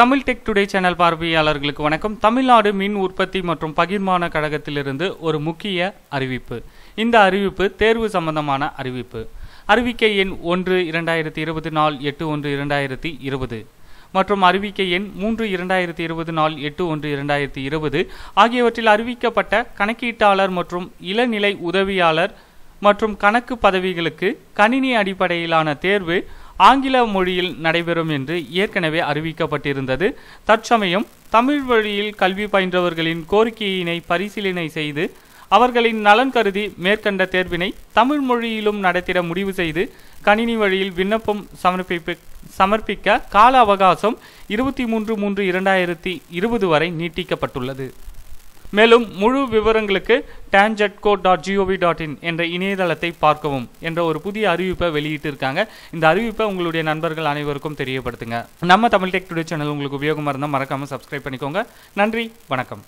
Tamil tech today channel பார்வையாளர்களுக்கு வணக்கம் தமிழ்நாடு மின் உற்பத்தி மற்றும் பகிர்மான கழகத்திலிருந்து ஒரு முக்கிய அறிவிப்பு இந்த அறிவிப்பு தேர்வு சம்பந்தமான அறிவிப்பு அறிவிக்கை எண் ஒன்று இரண்டாயிரத்தி இருபது நாள் எட்டு ஒன்று இரண்டாயிரத்தி இருபது மற்றும் அறிவிக்கை எண் மூன்று இரண்டாயிரத்தி இருபது நாள் எட்டு ஒன்று இரண்டாயிரத்தி இருபது ஆகியவற்றில் அறிவிக்கப்பட்ட கணக்கீட்டாளர் மற்றும் இளநிலை உதவியாளர் மற்றும் கணக்கு பதவிகளுக்கு கணினி அடிப்படையிலான தேர்வு ஆங்கில மொழியில் நடைபெறும் என்று ஏற்கனவே அறிவிக்கப்பட்டிருந்தது தற்சமயம் தமிழ் வழியில் கல்வி பயின்றவர்களின் கோரிக்கையினை பரிசீலனை செய்து அவர்களின் நலன் கருதி மேற்கண்ட தேர்வினை தமிழ் மொழியிலும் நடத்திட முடிவு செய்து கணினி வழியில் விண்ணப்பம் சமர்ப்பிப்பு சமர்ப்பிக்க கால அவகாசம் இருபத்தி மூன்று மூன்று இரண்டாயிரத்தி இருபது வரை நீட்டிக்கப்பட்டுள்ளது மேலும் முழு விவரங்களுக்கு TANGEDCO dot gov dot in என்ற இணையதளத்தை பார்க்கவும் என்ற ஒரு புதிய அறிவிப்பை வெளியிட்டிருக்காங்க இந்த அறிவிப்பை உங்களுடைய நண்பர்கள் அனைவருக்கும் தெரியப்படுத்துங்க நம்ம தமிழ் டெக் டுடே சேனல் உங்களுக்கு உபயோகமாக இருந்தால் மறக்காமல் சப்ஸ்கிரைப் பண்ணிக்கோங்க நன்றி வணக்கம்